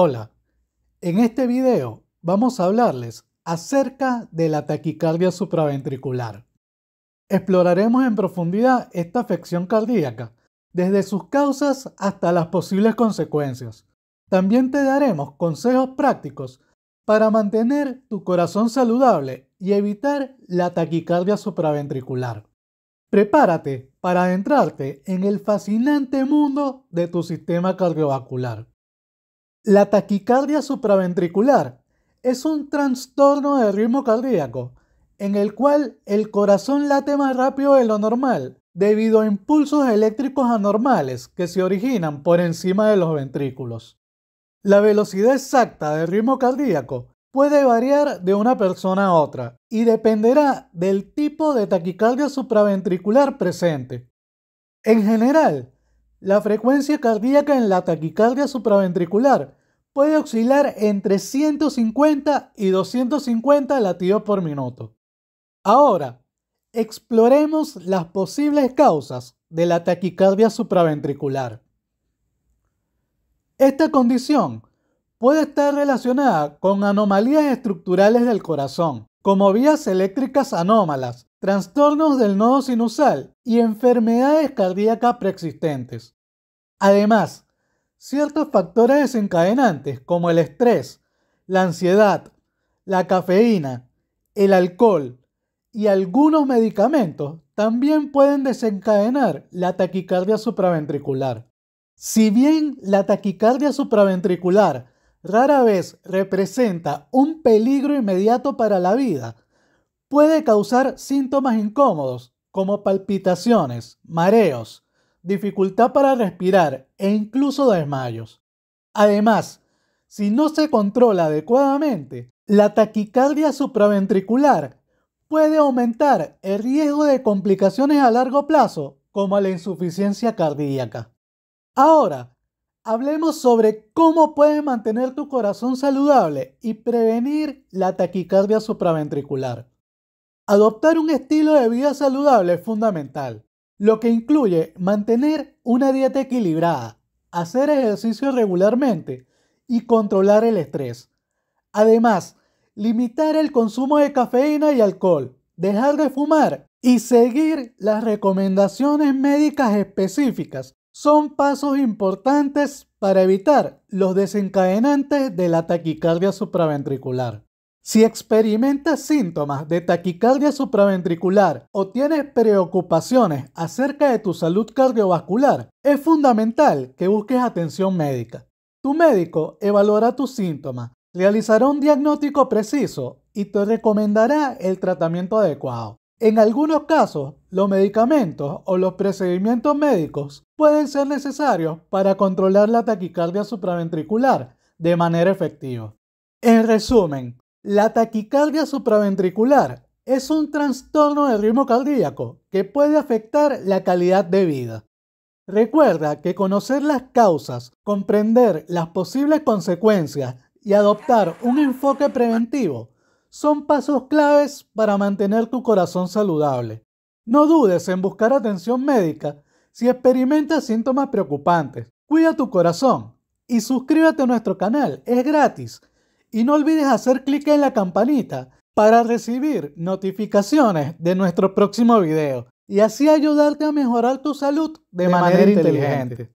Hola, en este video vamos a hablarles acerca de la taquicardia supraventricular. Exploraremos en profundidad esta afección cardíaca, desde sus causas hasta las posibles consecuencias. También te daremos consejos prácticos para mantener tu corazón saludable y evitar la taquicardia supraventricular. Prepárate para adentrarte en el fascinante mundo de tu sistema cardiovascular. La taquicardia supraventricular es un trastorno de ritmo cardíaco en el cual el corazón late más rápido de lo normal debido a impulsos eléctricos anormales que se originan por encima de los ventrículos. La velocidad exacta del ritmo cardíaco puede variar de una persona a otra y dependerá del tipo de taquicardia supraventricular presente. En general, la frecuencia cardíaca en la taquicardia supraventricular puede oscilar entre 150 y 250 latidos por minuto. Ahora, exploremos las posibles causas de la taquicardia supraventricular. Esta condición puede estar relacionada con anomalías estructurales del corazón, como vías eléctricas anómalas, trastornos del nodo sinusal y enfermedades cardíacas preexistentes. Además, ciertos factores desencadenantes como el estrés, la ansiedad, la cafeína, el alcohol y algunos medicamentos también pueden desencadenar la taquicardia supraventricular. Si bien la taquicardia supraventricular rara vez representa un peligro inmediato para la vida, puede causar síntomas incómodos como palpitaciones, mareos, dificultad para respirar e incluso desmayos. Además, si no se controla adecuadamente, la taquicardia supraventricular puede aumentar el riesgo de complicaciones a largo plazo como la insuficiencia cardíaca. Ahora, hablemos sobre cómo puedes mantener tu corazón saludable y prevenir la taquicardia supraventricular. Adoptar un estilo de vida saludable es fundamental, lo que incluye mantener una dieta equilibrada, hacer ejercicio regularmente y controlar el estrés. Además, limitar el consumo de cafeína y alcohol, dejar de fumar y seguir las recomendaciones médicas específicas son pasos importantes para evitar los desencadenantes de la taquicardia supraventricular. Si experimentas síntomas de taquicardia supraventricular o tienes preocupaciones acerca de tu salud cardiovascular, es fundamental que busques atención médica. Tu médico evaluará tus síntomas, realizará un diagnóstico preciso y te recomendará el tratamiento adecuado. En algunos casos, los medicamentos o los procedimientos médicos pueden ser necesarios para controlar la taquicardia supraventricular de manera efectiva. En resumen, la taquicardia supraventricular es un trastorno del ritmo cardíaco que puede afectar la calidad de vida. Recuerda que conocer las causas, comprender las posibles consecuencias y adoptar un enfoque preventivo son pasos claves para mantener tu corazón saludable. No dudes en buscar atención médica si experimentas síntomas preocupantes. Cuida tu corazón y suscríbete a nuestro canal, es gratis y no olvides hacer clic en la campanita para recibir notificaciones de nuestro próximo video y así ayudarte a mejorar tu salud de, manera, inteligente.